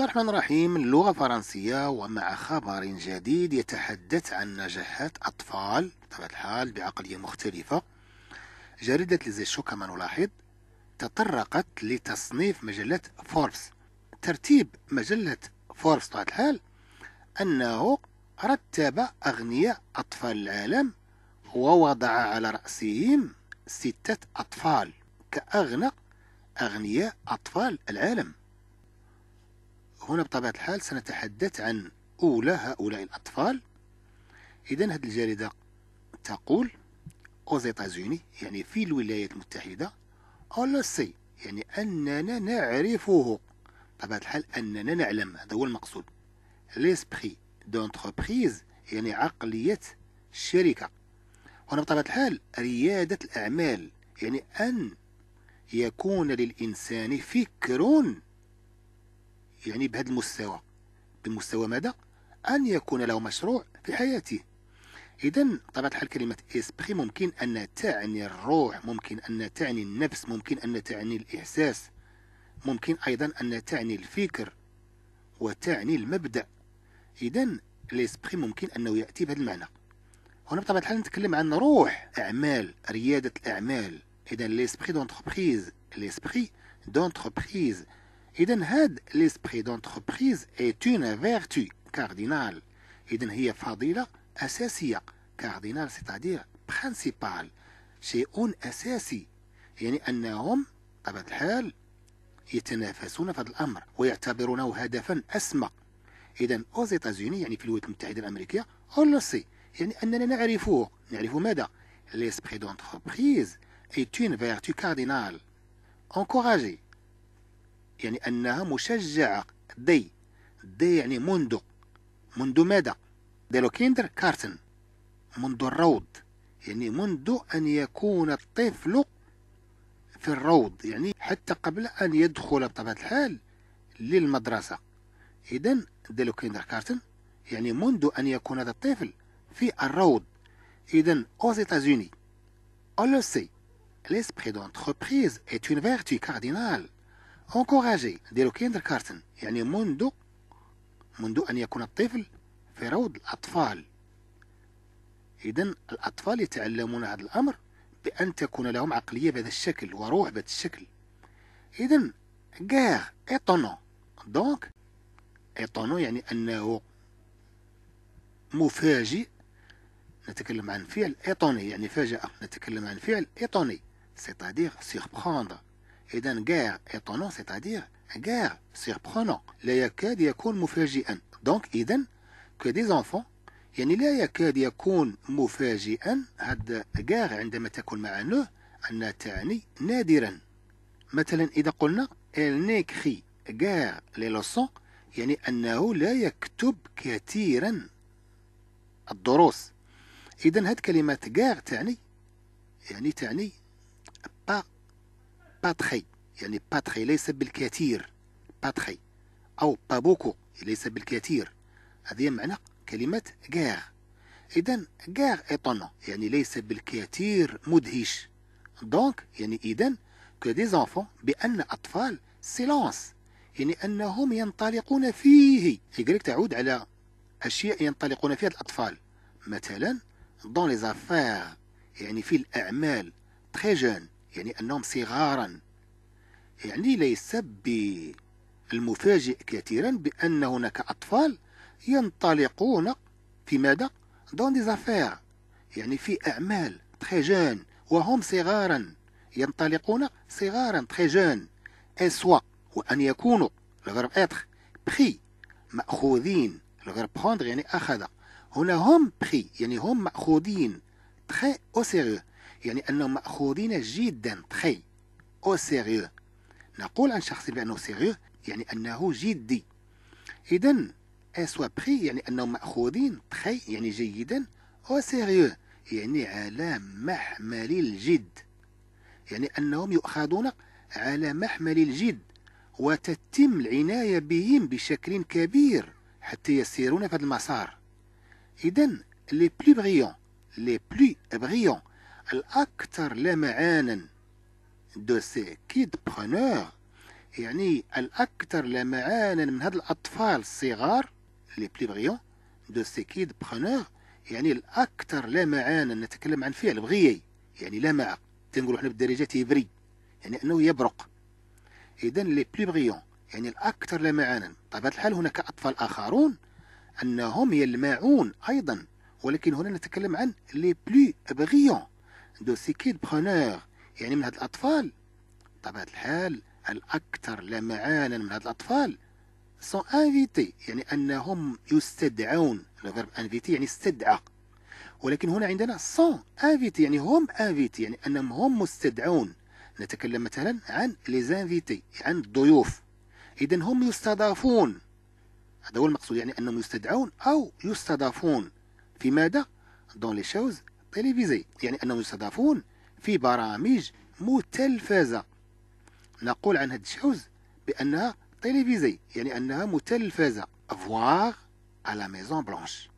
بسم الله الرحمن الرحيم اللغة الفرنسية ومع خبر جديد يتحدث عن نجاحات أطفال بطبيعة الحال بعقلية مختلفة جريدة ليزيشو كما نلاحظ تطرقت لتصنيف مجلة فوربس ترتيب مجلة فوربس بطبيعة الحال أنه رتب أغنياء أطفال العالم ووضع على رأسهم ستة أطفال كأغنى أغنياء أطفال العالم هنا بطبيعة الحال سنتحدث عن أولى هؤلاء الأطفال إذا هذه الجريدة تقول أوزيتازوني يعني في الولايات المتحدة أو سي يعني أننا نعرفه بطبيعة الحال أننا نعلم هذا هو المقصود ليسبخي دونتربريز يعني عقلية الشركة هنا بطبيعة الحال ريادة الأعمال يعني أن يكون للإنسان فكر يعني بهذا المستوى بمستوى ماذا أن يكون له مشروع في حياته إذا طبعا الحال كلمة إسبري ممكن أن تعني الروح ممكن أن تعني النفس ممكن أن تعني الإحساس ممكن أيضا أن تعني الفكر وتعني المبدأ إذا الإسبري ممكن أنه يأتي بهذا المعنى هنا بطبيعة الحال نتكلم عن روح أعمال ريادة الأعمال إذا الإسبري دونتربريز الإسبري دونتربريز إذا هاد ليسبري دونتربريز إيت اون فيرتو كاردينال إذا هي فضيلة أساسية كاردينال سيتادير برانسيبال شيء أساسي يعني أنهم طبعا الحال يتنافسون في هذا الأمر ويعتبرونه هدفا أسمى إذا أوزيتازوني يعني في الولايات المتحدة الأمريكية أو سي يعني أننا نعرفه نعرف ماذا ليسبري دونتربريز إيت اون فيرتو كاردينال أنكوراجي يعني أنها مشجعة دي دي يعني منذ منذ ماذا ديلو كيندر كارتن منذ الروض يعني منذ أن يكون الطفل في الروض يعني حتى قبل أن يدخل بطبيعة الحال للمدرسة إذا ديلو كيندر كارتن يعني منذ أن يكون هذا الطفل في الروض إذا aux États-Unis on le sait l'esprit d'entreprise est une vertu cardinale انكوراجي نديرو كارتن يعني منذ منذ أن يكون الطفل في روض الأطفال إذا الأطفال يتعلمون هذا الأمر بأن تكون لهم عقلية بهذا الشكل وروح بهذا الشكل إذا غير إيطونون دونك إيطونون يعني أنه مفاجئ نتكلم عن فعل إيطوني يعني فاجأة نتكلم عن فعل إيطوني سيتادير سيربخوندر إذا جار إيطونون سيتادير c'est-à-dire لا يكاد يكون مفاجئا دونك إذا كو دي زونفون يعني لا يكاد يكون مفاجئا هاد جار عندما تكون مع نو أنها تعني نادرا مثلا إذا قلنا إل نيكخي guère لي لوسون يعني أنه لا يكتب كثيرا الدروس إذا هاد كلمة guère تعني يعني تعني با باتخي يعني باتخي ليس بالكثير باتخي أو بابوكو ليس بالكثير هذه معنى كلمة غير إذا غير إطنو يعني ليس بالكثير مدهش دونك يعني إذا كو زونفون بأن أطفال سيلونس يعني أنهم ينطلقون فيه لذلك تعود على أشياء ينطلقون فيها الأطفال مثلا دون لي زافير يعني في الأعمال تخي جون يعني أنهم صغارا يعني ليس بالمفاجئ كثيرا بأن هناك أطفال ينطلقون في ماذا؟ دون دي زافير يعني في أعمال جون وهم صغارا ينطلقون صغارا جون أسوا وأن يكونوا الغرب أتخ بخي مأخوذين الغرب بخوندر يعني أخذ هنا هم بخي يعني هم مأخوذين تخي أو سيريو يعني أنهم مأخوذين جدا تخي أو سيريو نقول عن شخص بأنه سيريو يعني أنه جدي إذا أسوا بخي يعني أنهم مأخوذين تخي يعني جيدا أو سيريو يعني على محمل الجد يعني أنهم يؤخذون على محمل الجد وتتم العناية بهم بشكل كبير حتى يسيرون في هذا المسار إذا لي بلو بغيون لي بلو بغيون الأكثر لمعانا دو سي كيد برونور يعني الأكثر لمعانا من هاد الأطفال الصغار لي بلي بغيون دو سي كيد برونور يعني الأكثر لمعانا نتكلم عن فعل بغيي يعني لمع تنقولوا حنا بالدارجة تيبري يعني أنه يبرق إذا لي بلي بغيون يعني الأكثر لمعانا طبعا الحال هناك أطفال آخرون أنهم يلمعون أيضا ولكن هنا نتكلم عن لي بلو بغيون دو سيكيد برونور يعني من هاد الأطفال بطبيعة الحال الأكثر لمعانا من هاد الأطفال سون انفيتي يعني أنهم يستدعون الفيرب انفيتي يعني استدعى ولكن هنا عندنا سون انفيتي يعني هم انفيتي يعني أنهم هم مستدعون نتكلم مثلا عن ليزانفيتي عن الضيوف إذا هم يستضافون هذا هو المقصود يعني أنهم يستدعون أو يستضافون في ماذا؟ دون لي شوز تلفزي يعني أنهم يستضافون في برامج متلفزة نقول عن هاد الشوز بأنها تلفزي يعني أنها متلفزة فواغ لا ميزون بلونش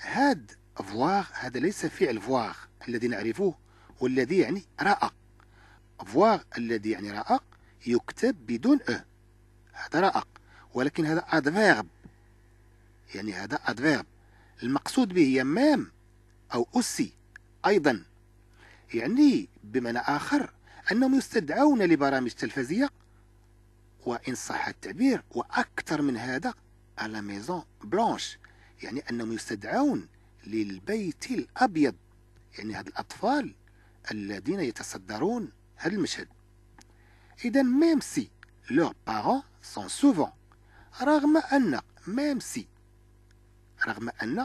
هاد فواغ هذا ليس فعل فواغ الذي نعرفه والذي يعني رأى فواغ الذي يعني رأى يكتب بدون أه هذا رأى ولكن هذا أدفيرب يعني هذا أدفيرب المقصود به هي مام أو أسي أيضا يعني بمعنى آخر أنهم يستدعون لبرامج تلفزية وإن صح التعبير وأكثر من هذا على ميزون بلانش يعني أنهم يستدعون للبيت الأبيض يعني هاد الأطفال الذين يتصدرون هذا المشهد إذا ميم سي لور بارون سون سوفون رغم أن ميم سي رغم أن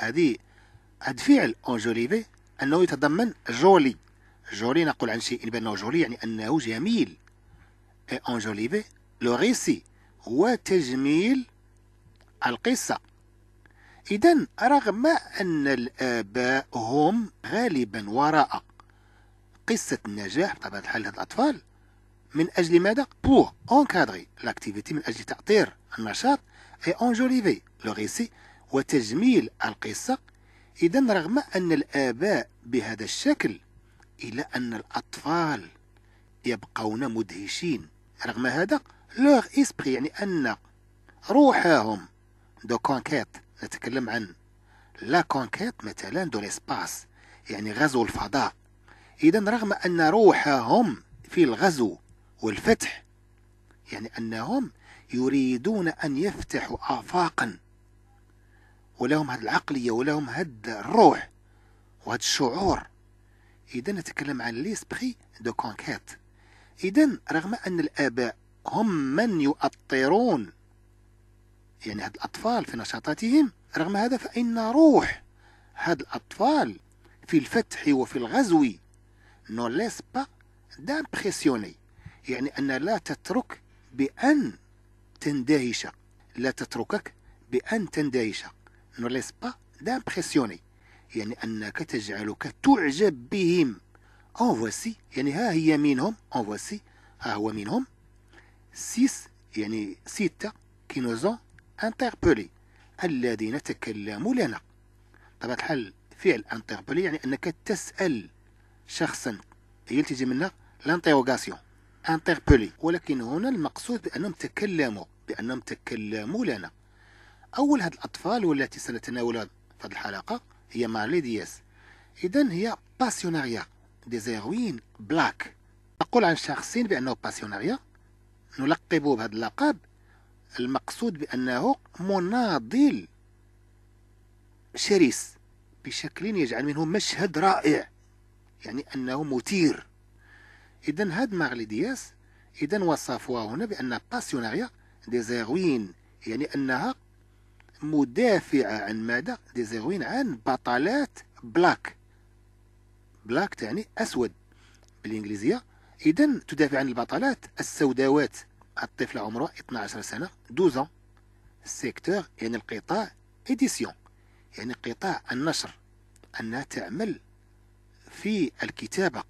هذه هاد فعل أنجوليفي أنه يتضمن جولي جولي نقول عن شيء بأنه جولي يعني أنه جميل اي أنجوليفي لو ريسي هو تجميل القصة إذا رغم أن الآباء هم غالبا وراء قصة النجاح بطبيعة الحال هاد الأطفال من أجل ماذا؟ بور أونكادري لاكتيفيتي من أجل تأطير النشاط اي أنجوليفي لو ريسي وتجميل القصة إذا رغم أن الآباء بهذا الشكل إلا أن الأطفال يبقون مدهشين رغم هذا لوغ إسبري يعني أن روحهم دو كونكيت نتكلم عن لا كونكيت مثلا دو ليسباس يعني غزو الفضاء إذا رغم أن روحهم في الغزو والفتح يعني أنهم يريدون أن يفتحوا آفاقا ولهم هاد العقلية ولهم هاد الروح وهاد الشعور إذا نتكلم عن ليسبري دو كونكيت إذا رغم أن الآباء هم من يؤطرون يعني هاد الأطفال في نشاطاتهم رغم هذا فإن روح هاد الأطفال في الفتح وفي الغزو نو ليس با دامبريسيوني يعني أن لا تترك بأن تندهش لا تتركك بأن تندهش نو با دامبرسيوني يعني أنك تجعلك تعجب بهم أون فواسي يعني ها هي منهم أون فواسي ها هو منهم سيس يعني ستة نوزون انتربولي الذين تكلموا لنا طبعا الحال فعل انتربولي يعني أنك تسأل شخصا يلتجي منا لانتيروغاسيون انتربولي ولكن هنا المقصود بأنهم تكلموا بأنهم تكلموا لنا أول هاد الأطفال والتي سنتناولها في هذه الحلقة هي مارلي دياس إذا هي باسيوناريا دي زيروين بلاك نقول عن شخصين بأنه باسيوناريا نلقبه بهذا اللقب المقصود بأنه مناضل شرس بشكل يجعل منه مشهد رائع يعني أنه مثير إذا هاد مارلي دياس إذا وصفوها هنا بأن باسيوناريا دي زيروين يعني أنها مدافعة عن ماذا ديزيروين عن بطلات بلاك بلاك تعني أسود بالإنجليزية إذا تدافع عن البطلات السوداوات الطفلة عمرها 12 سنة 12 السيكتور يعني القطاع إديسيون يعني قطاع النشر أنها تعمل في الكتابة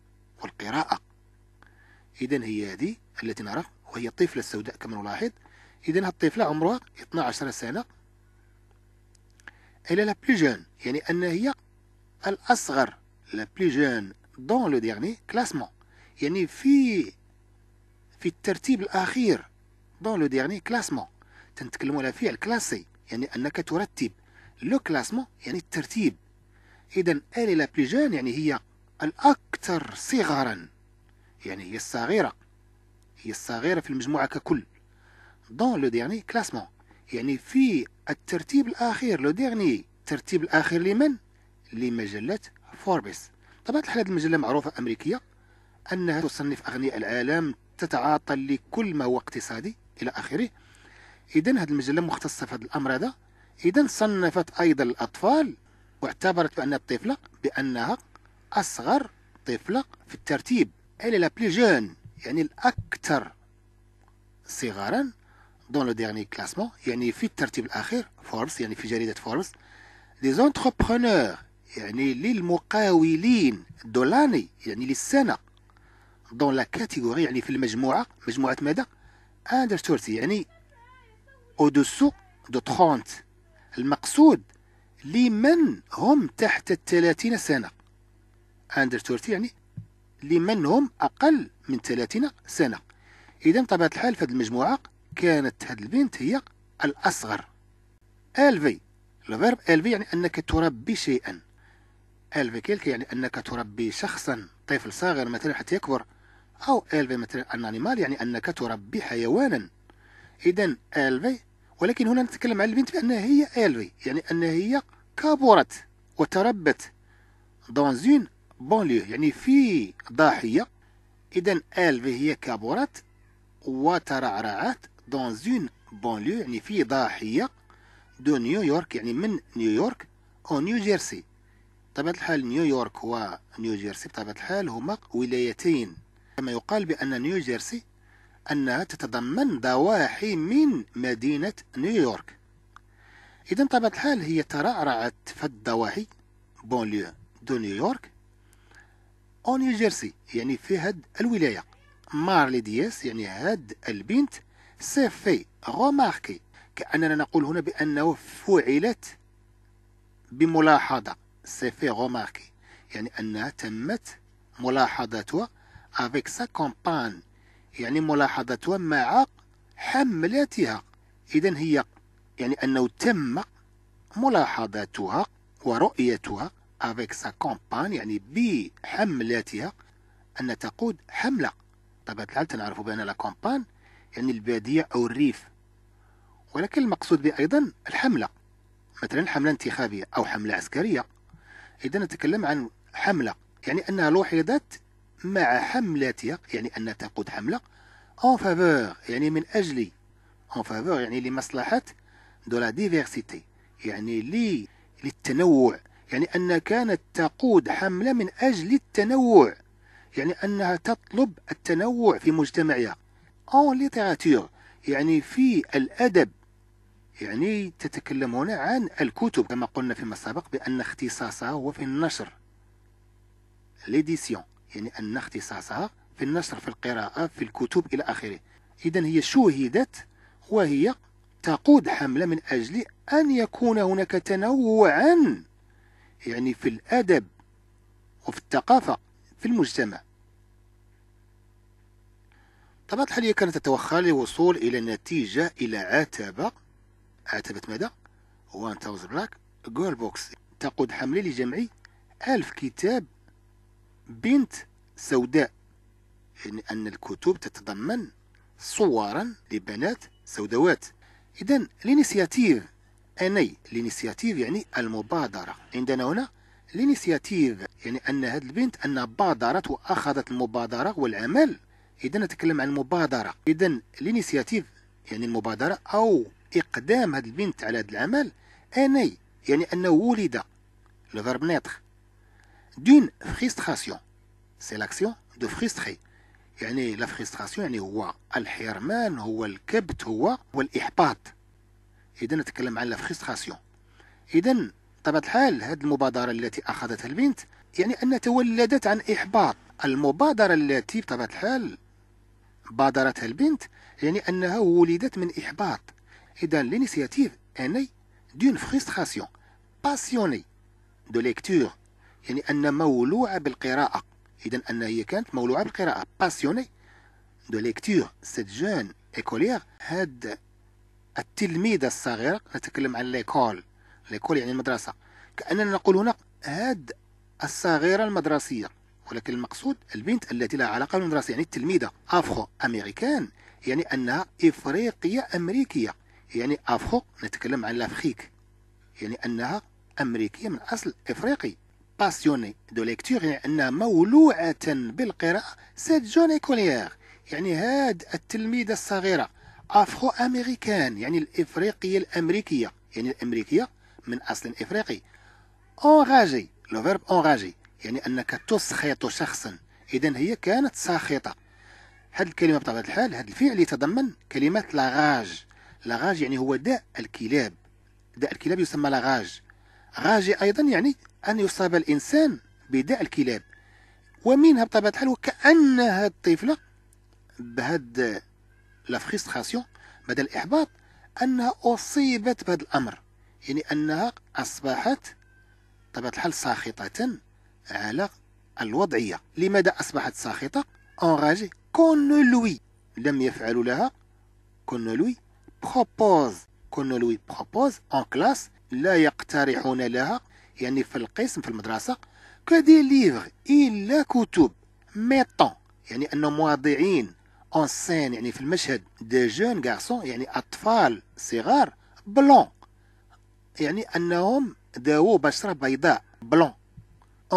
والقراءة إذا هي هذه التي نرى وهي الطفلة السوداء كما نلاحظ إذا الطفلة عمرها 12 سنة elle est la plus jeune يعني أن هي الأصغر la plus jeune dans le dernier classement يعني في في الترتيب الأخير dans le dernier classement تنتكلموا على فعل كلاسي يعني أنك ترتب لو كلاسمون يعني الترتيب إذا elle la plus jeune يعني هي الأكثر صغرا يعني هي الصغيرة هي الصغيرة في المجموعة ككل dans le dernier classement يعني في الترتيب الأخير لو ديغني الترتيب الأخير لمن؟ لمجلة فوربس طبعا الحال هذه المجلة معروفة أمريكية أنها تصنف أغنياء العالم تتعاطى لكل ما هو اقتصادي إلى آخره إذا هذه المجلة مختصة في هذا الأمر هذا إذا صنفت أيضا الأطفال واعتبرت بأن الطفلة بأنها أصغر طفلة في الترتيب الى لا بلي جون يعني الأكثر صغارا دون لو ديرني كلاسمون يعني في الترتيب الأخير فورس يعني في جريدة فورس لي زونتربرونور يعني للمقاولين دولاني يعني للسنة دون لا كاتيجوري يعني في المجموعة مجموعة ماذا اندر تورتي يعني او دوسو دو 30 المقصود لمن هم تحت ال 30 سنة اندر تورتي يعني لمن هم أقل من 30 سنة إذا بطبيعة الحال في هذه المجموعة كانت هذه البنت هي الأصغر ألفي الفيرب ألفي يعني أنك تربي شيئا ألفي كيلك يعني أنك تربي شخصا طفل صغير مثلا حتى يكبر أو ألفي مثلا أن أنيمال يعني أنك تربي حيوانا إذا ألفي ولكن هنا نتكلم عن البنت بأنها هي ألفي يعني أنها هي كبرت وتربت بون بونليو يعني في ضاحية إذا ألفي هي كبرت وترعرعت dans بون ليو يعني في ضاحية دو نيويورك يعني من نيويورك أو نيوجيرسي بطبيعة الحال نيويورك ونيوجيرسي بطبيعة الحال هما ولايتين كما يقال بأن نيوجيرسي أنها تتضمن ضواحي من مدينة نيويورك إذا بطبيعة الحال هي ترعرعت في الضواحي بونليو دو نيويورك أو نيوجيرسي يعني في هاد الولاية مارلي دياس يعني هاد البنت سيفي غوماركي كأننا نقول هنا بأنه فعلت بملاحظة سيفي غوماركي يعني أنها تمت ملاحظتها افيك سا كومبان يعني ملاحظتها مع حملاتها إذا هي يعني أنه تم ملاحظتها ورؤيتها افيك سا كومبان يعني بحملاتها أن تقود حملة طبعا الحال تنعرفوا بأن لا كومبان يعني البادية أو الريف ولكن المقصود به أيضا الحملة مثلا حملة انتخابية أو حملة عسكرية إذا نتكلم عن حملة يعني أنها لوحظت مع حملاتها يعني أنها تقود حملة en faveur يعني من أجل en faveur يعني لمصلحة دو لا ديفيرسيتي يعني لي للتنوع يعني أنها كانت تقود حملة من أجل التنوع يعني أنها تطلب التنوع في مجتمعها اون آه، ليتراتور يعني في الادب يعني تتكلمون عن الكتب كما قلنا فيما سبق بان اختصاصها هو في النشر ليديسيون يعني ان اختصاصها في النشر في القراءه في الكتب الى اخره اذا هي شوهدت وهي تقود حمله من اجل ان يكون هناك تنوعا يعني في الادب وفي الثقافه في المجتمع طبعا الحالية كانت تتوخى للوصول إلى نتيجة إلى عتبة عتبة ماذا؟ 1000 بلاك جول بوكس تقود حملة لجمع 1000 كتاب بنت سوداء يعني أن الكتب تتضمن صورا لبنات سوداوات إذا الانيسياتيف أني الانيسياتيف يعني المبادرة عندنا هنا الانيسياتيف يعني أن هذه البنت أنها بادرت وأخذت المبادرة والعمل إذا نتكلم عن مبادرة إذا الانيسياتيف يعني المبادرة أو إقدام هذه البنت على هذا العمل أني يعني أنه ولد لو ناتخ دون فريستراسيون سي لاكسيون دو فريستري يعني لا فريستراسيون يعني هو الحرمان هو الكبت هو والاحباط إذا نتكلم عن لا فريستراسيون إذا طبعا الحال هذه المبادرة التي أخذتها البنت يعني أنها تولدت عن إحباط المبادرة التي بطبيعة الحال بادرتها البنت يعني أنها ولدت من إحباط إذا لينيسياتيف أني دون فريستراسيون باسيوني دو ليكتور يعني أن مولوعة بالقراءة إذا أن هي كانت مولوعة بالقراءة باسيوني دو ليكتور سيت جون ايكولير هاد التلميذة الصغيرة نتكلم عن ليكول ليكول يعني المدرسة كأننا نقول هنا هاد الصغيرة المدرسية ولكن المقصود البنت التي لها علاقة بالمدرسة يعني التلميذة أفخو أمريكان يعني أنها إفريقية أمريكية يعني أفخو نتكلم عن لافخيك يعني أنها أمريكية من أصل إفريقي باسيوني دو ليكتور يعني أنها مولوعة بالقراءة سيت جون إيكوليير يعني هاد التلميذة الصغيرة أفخو أمريكان يعني الإفريقية الأمريكية يعني الأمريكية من أصل إفريقي أونغاجي لو فيرب أونغاجي يعني أنك تسخط شخصا إذا هي كانت ساخطة هذه الكلمة بطبيعة الحال هذا الفعل يتضمن كلمة لاغاج لاغاج يعني هو داء الكلاب داء الكلاب يسمى لاغاج غاج أيضا يعني أن يصاب الإنسان بداء الكلاب ومنها بطبيعة الحال وكأن هذه الطفلة بهاد لافريستراسيون بعد الإحباط أنها أصيبت بهذا الأمر يعني أنها أصبحت بطبيعة الحال ساخطة على الوضعية لماذا أصبحت ساخطة أنراجي كونولوي لم يفعلوا لها كونولوي بروبوز كونولوي بروبوز أون كلاس لا يقترحون لها يعني في القسم في المدرسة كدي ليفغ إلا كتب ميتون يعني أن مواضعين اون سين يعني في المشهد دي جون كارسون يعني أطفال صغار بلون يعني أنهم داو بشرة بيضاء بلون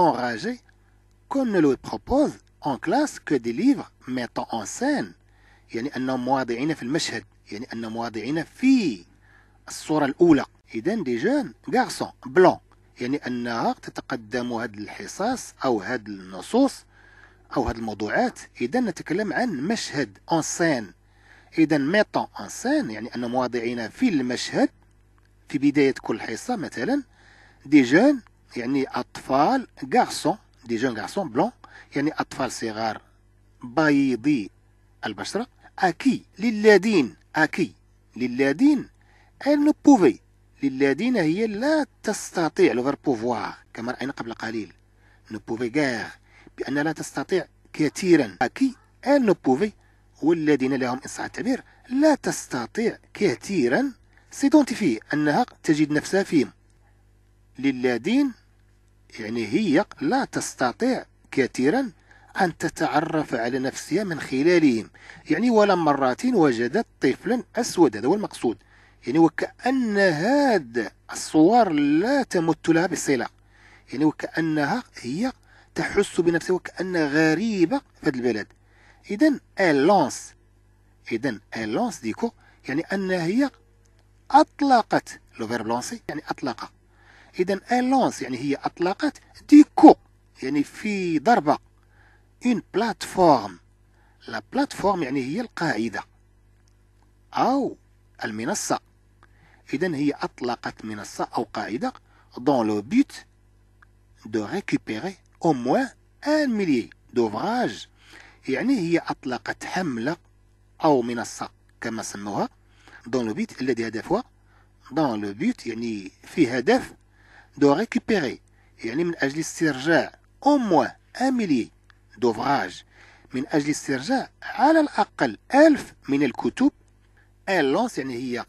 enragé qu'on ne lui propose en classe que des livres mettant en scène يعني أنهم مواضعين في المشهد يعني أن مواضعين في الصورة الأولى إذا دي جون غارسون بلون يعني أنها تتقدم هذه الحصص أو هذه النصوص أو هذه الموضوعات إذا نتكلم عن مشهد أون سين إذا ميتون أون سين يعني أن مواضعين في المشهد في بداية كل حصة مثلا دي جون يعني أطفال غارسون دي جون غارسون بلون يعني أطفال صغار بيضي البشرة أكي للذين أكي للذين أن بوفي للذين هي لا تستطيع لو بوفوار كما رأينا قبل قليل بوفي غير بأن لا تستطيع كثيرا أكي أن بوفي والذين لهم إصحاح التعبير لا تستطيع كثيرا سيدونتيفي أنها تجد نفسها فيهم للذين يعني هي لا تستطيع كثيرا أن تتعرف على نفسها من خلالهم يعني ولا مرات وجدت طفلا أسود هذا هو المقصود يعني وكأن هذا الصور لا تمت لها بصلة يعني وكأنها هي تحس بنفسها وكأنها غريبة في هذا البلد إذا ألونس إذا ألونس ديكو يعني أنها هي أطلقت لو فيرب لونسي يعني أطلقت إذا ألونس آه، يعني هي أطلقت ديكو يعني في ضربة اون بلاتفورم لا بلاتفورم يعني هي القاعدة أو المنصة إذا هي أطلقت منصة أو قاعدة دون لو بوت دو ريكوبيري أو موان أن ميليي دوفراج يعني هي أطلقت حملة أو منصة كما سموها دون لو بوت الذي هدفها دون لو بوت يعني في هدف دو ريكوبيري يعني من أجل استرجاع أو موا أميلي دوفراج من أجل استرجاع على الأقل ألف من الكتب ألونس يعني هي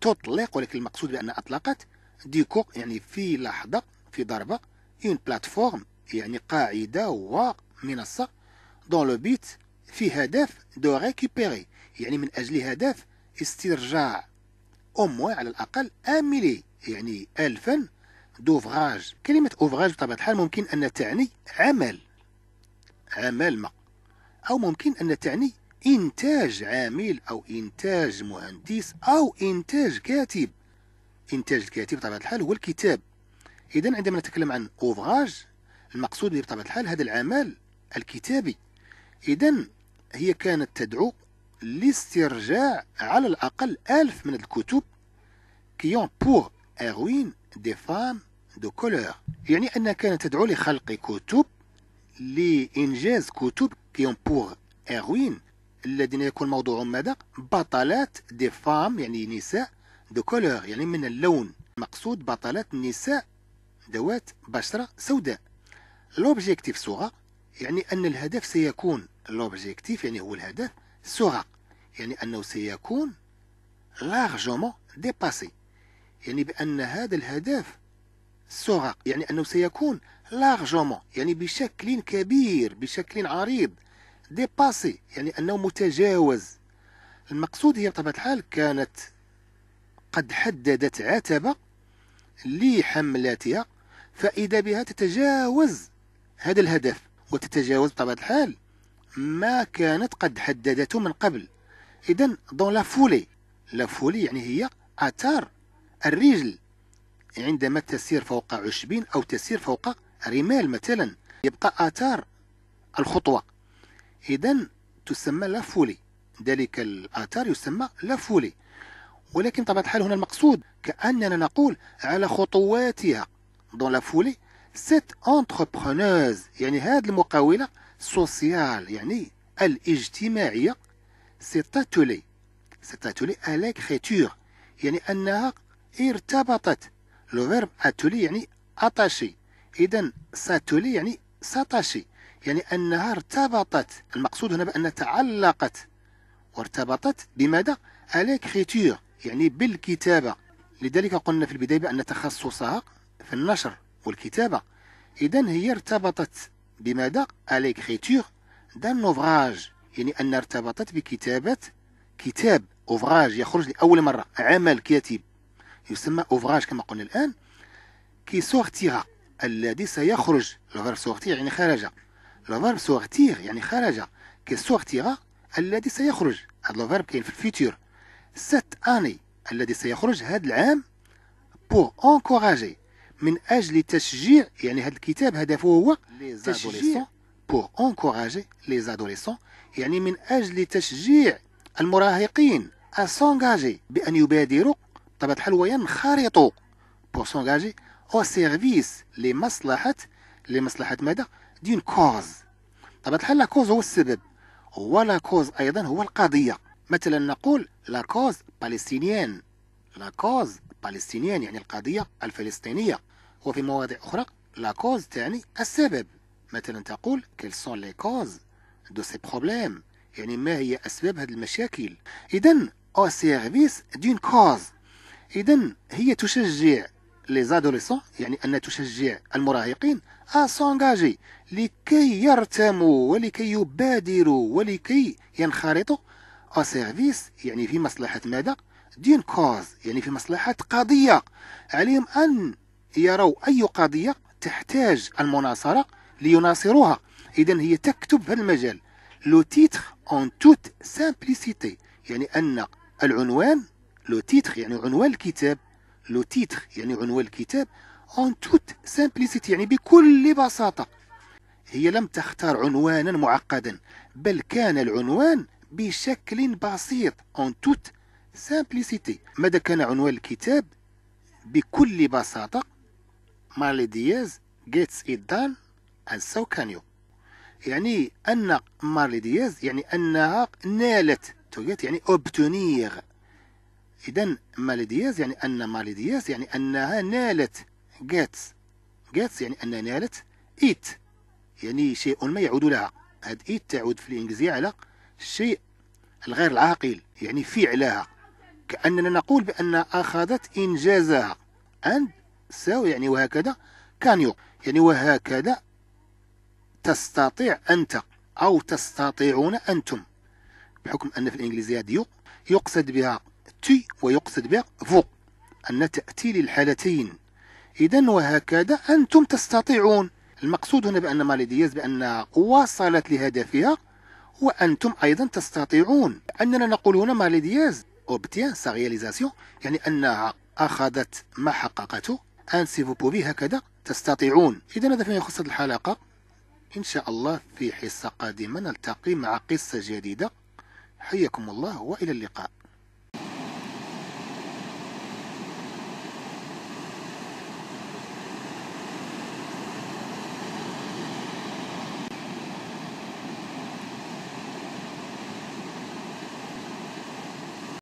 تطلق ولكن المقصود بأن أطلقت ديكو يعني في لحظة في ضربة اون بلاتفورم يعني قاعدة ومنصة دون لو بيت في هدف دو ريكوبيري يعني من أجل هدف استرجاع أمو على الأقل أميلي يعني ألفا دوفغاج كلمة أوفغاج بطبيعة الحال ممكن أن تعني عمل عمل ما أو ممكن أن تعني إنتاج عامل أو إنتاج مهندس أو إنتاج كاتب إنتاج الكاتب بطبيعة الحال هو الكتاب إذا عندما نتكلم عن أوفغاج المقصود به بطبيعة الحال هذا العمل الكتابي إذا هي كانت تدعو لاسترجاع على الأقل ألف من الكتب كيون بور أروين دي فام دو كولور يعني أنها كانت تدعو لخلق كتب لإنجاز كتب كيون بور إروين الذين يكون موضوعهم ماذا بطلات دي فام يعني نساء دو كولور يعني من اللون مقصود بطلات النساء ذوات بشرة سوداء لوبجيكتيف سوغا يعني أن الهدف سيكون لوبجيكتيف يعني هو الهدف سوغا يعني أنه سيكون لارجومون ديباسي يعني بأن هذا الهدف السرعة يعني أنه سيكون لارجومون يعني بشكل كبير بشكل عريض ديباسي يعني أنه متجاوز المقصود هي بطبيعة الحال كانت قد حددت عتبة لحملاتها فإذا بها تتجاوز هذا الهدف وتتجاوز بطبيعة الحال ما كانت قد حددته من قبل إذا دون لا فولي لا فولي يعني هي أثار الرجل عندما تسير فوق عشبين أو تسير فوق رمال مثلا يبقى آثار الخطوة إذا تسمى لافولي ذلك الآثار يسمى لافولي ولكن طبعا الحال هنا المقصود كأننا نقول على خطواتها دون لافولي سيت انتربرونوز يعني هذه المقاولة سوسيال يعني الاجتماعية سيتاتولي سيتاتولي على كريتور يعني أنها ارتبطت لو فيرب اتولي يعني اتاشي إذا ساتولي يعني ساتاشي يعني أنها ارتبطت المقصود هنا بأن تعلقت وارتبطت بماذا؟ الكريتور يعني بالكتابة لذلك قلنا في البداية بأن تخصصها في النشر والكتابة إذا هي ارتبطت بماذا؟ الكريتور دان اوفراج يعني أنها ارتبطت بكتابة كتاب اوفراج يخرج لأول مرة عمل كاتب يسمى اوفراج كما قلنا الان كي سورتيغا الذي سيخرج فيرب سورتيغ يعني خرج فيرب سورتيغ يعني خرج كي سورتيغا الذي سيخرج هذا فيرب كاين في الفيتور ست اني الذي سيخرج هذا العام بور انكوراجي من اجل تشجيع يعني هذا الكتاب هدفه هو تشجيع بور انكوراجي لي زادوليسون يعني من اجل تشجيع المراهقين اسونغاجي بان يبادروا بطبيعة الحال هو ينخرط بور سونجاجي او سيرفيس لمصلحة لمصلحة ماذا؟ دون كوز بطبيعة الحال لا كوز هو السبب ولا كوز أيضا هو القضية مثلا نقول لا كوز بالستينيان لا كوز بالستينيان يعني القضية الفلسطينية وفي مواضع أخرى لا كوز تعني السبب مثلا تقول كيل سون لي كوز دو سي بروبليم يعني ما هي أسباب هذه المشاكل إذا أو سيرفيس دون كوز إذا هي تشجع لي زادوليسون يعني أن تشجع المراهقين ا سونغاجي لكي يرتموا ولكي يبادروا ولكي ينخرطوا أو سيرفيس يعني في مصلحة ماذا؟ دين كوز يعني في مصلحة قضية عليهم أن يروا أي قضية تحتاج المناصرة ليناصروها إذا هي تكتب في المجال لو تيتر اون توت سامبليسيتي يعني أن العنوان لو تيتر يعني عنوان الكتاب لو تيتر يعني عنوان الكتاب اون توت سامبليسيتي يعني بكل بساطة هي لم تختار عنوانا معقدا بل كان العنوان بشكل بسيط اون توت سامبليسيتي ماذا كان عنوان الكتاب بكل بساطة مالي دياز gets it done and so can you يعني أن مارلي دياز يعني أنها نالت توجد يعني أوبتونيغ إذا مالدياز يعني أن مالدياز يعني أنها نالت جات جات يعني أنها نالت إيت يعني شيء ما يعود لها هاد إيت تعود في الإنجليزية على الشيء الغير العاقل يعني فعلها كأننا نقول بأن أخذت إنجازها أند ساو يعني وهكذا كان يو يعني وهكذا تستطيع أنت أو تستطيعون أنتم بحكم أن في الإنجليزية ديو يقصد بها تأتي ويقصد بها فو أن تأتي للحالتين إذا وهكذا أنتم تستطيعون المقصود هنا بأن ماليدياز بأنها وصلت لهدفها وأنتم أيضا تستطيعون أننا نقول هنا مالديز أوبتيان سا يعني أنها أخذت ما حققته سيفو بوبي هكذا تستطيعون إذا هذا فيما يخص الحلقة إن شاء الله في حصة قادمة نلتقي مع قصة جديدة حياكم الله وإلى اللقاء